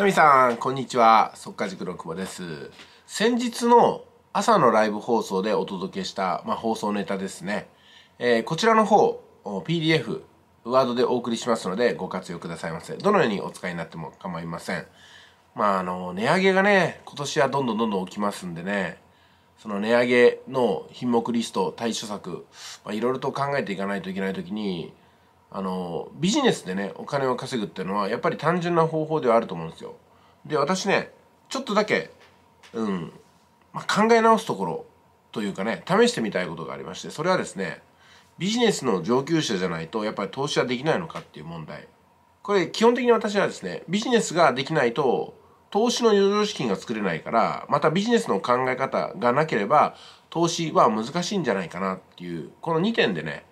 ナミさん、こんにちは。速稼塾の久保です。先日の朝のライブ放送でお届けした、まあ、放送ネタですね。えー、こちらの方、PDF、ワードでお送りしますのでご活用くださいませ。どのようにお使いになっても構いません。まあ、あの、値上げがね、今年はどんどんどんどん起きますんでね、その値上げの品目リスト、対処策、まあ、いろいろと考えていかないといけない時に、あのビジネスでねお金を稼ぐっていうのはやっぱり単純な方法ではあると思うんですよで私ねちょっとだけうん、まあ、考え直すところというかね試してみたいことがありましてそれはですねビジネスの上級者じゃないとやっぱり投資はできないのかっていう問題これ基本的に私はですねビジネスができないと投資の余剰資金が作れないからまたビジネスの考え方がなければ投資は難しいんじゃないかなっていうこの2点でね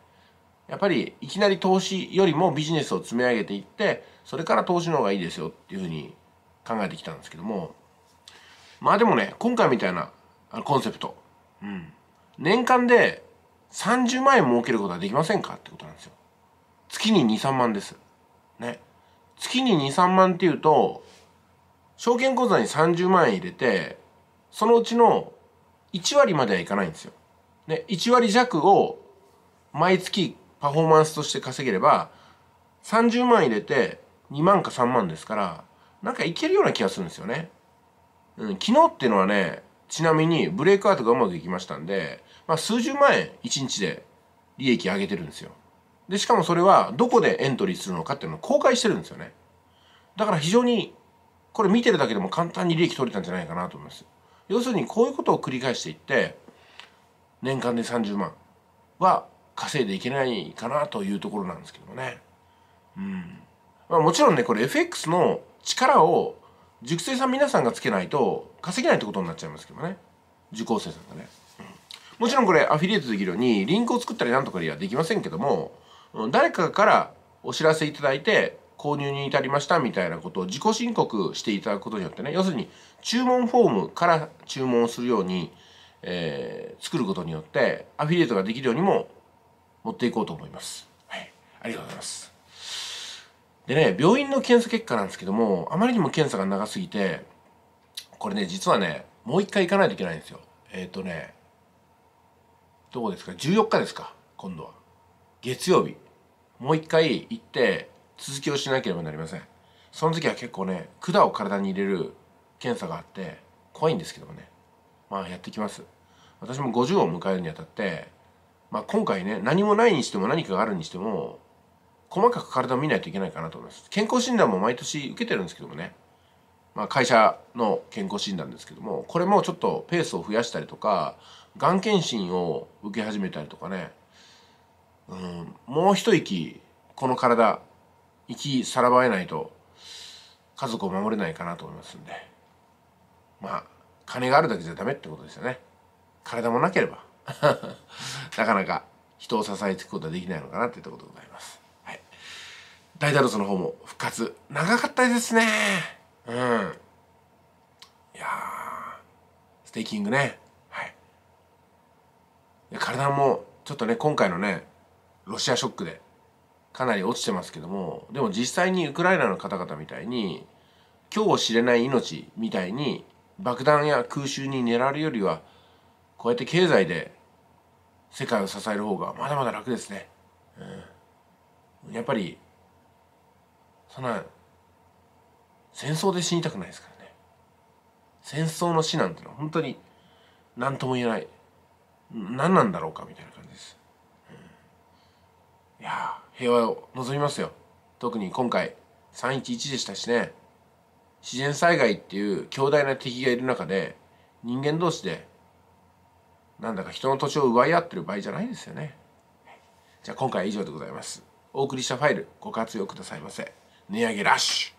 やっぱりいきなり投資よりもビジネスを積み上げていってそれから投資の方がいいですよっていうふうに考えてきたんですけどもまあでもね今回みたいなコンセプト、うん、年間で30万円儲けることはできませんかってことなんですよ月に23万ですね月に23万っていうと証券口座に30万円入れてそのうちの1割まではいかないんですよ、ね、1割弱を毎月パフォーマンスとして稼げれば30万入れて2万か3万ですからなんかいけるような気がするんですよね。うん、昨日っていうのはねちなみにブレイクアウトがうまくいきましたんで、まあ、数十万円1日で利益上げてるんですよ。でしかもそれはどこでエントリーするのかっていうのを公開してるんですよね。だから非常にこれ見てるだけでも簡単に利益取れたんじゃないかなと思います。要するにこういうことを繰り返していって年間で30万は稼いでいけないかなというところなんですけどね。うん。まあ、もちろんね、これ FX の力を塾生さん皆さんがつけないと稼げないってことになっちゃいますけどね。受講生さんがね。うん、もちろんこれアフィリエイトできるようにリンクを作ったりなんとかではできませんけども、誰かからお知らせいただいて購入に至りましたみたいなことを自己申告していただくことによってね、要するに注文フォームから注文するように、えー、作ることによってアフィリエイトができるようにも持っていこうと思います。はい。ありがとうございます。でね、病院の検査結果なんですけども、あまりにも検査が長すぎて、これね、実はね、もう一回行かないといけないんですよ。えっ、ー、とね、どこですか ?14 日ですか今度は。月曜日。もう一回行って、続きをしなければなりません。その時は結構ね、管を体に入れる検査があって、怖いんですけどもね。まあやってきます。私も50を迎えるにあたって、まあ、今回ね何もないにしても何かがあるにしても細かく体を見ないといけないかなと思います健康診断も毎年受けてるんですけどもね、まあ、会社の健康診断ですけどもこれもちょっとペースを増やしたりとかがん検診を受け始めたりとかね、うん、もう一息この体生きさらばえないと家族を守れないかなと思いますんでまあ金があるだけじゃダメってことですよね体もなければ なかなか人を支えていくことはできないのかなっていったことでございます。はい。ダイダロスの方も復活、長かったですね。うん。いやステーキングね。はい。体も、ちょっとね、今回のね、ロシアショックで、かなり落ちてますけども、でも実際にウクライナの方々みたいに、今日を知れない命みたいに、爆弾や空襲に狙われるよりは、こうやって経済で世界を支える方がまだまだ楽ですね。うん、やっぱりそんな戦争で死にたくないですからね。戦争の死なんてのは本当に何とも言えない何なんだろうかみたいな感じです。うん、いや平和を望みますよ。特に今回311でしたしね自然災害っていう強大な敵がいる中で人間同士でなんだか人の土地を奪い合ってる場合じゃないですよね。じゃあ今回は以上でございます。お送りしたファイルご活用くださいませ。値上げラッシュ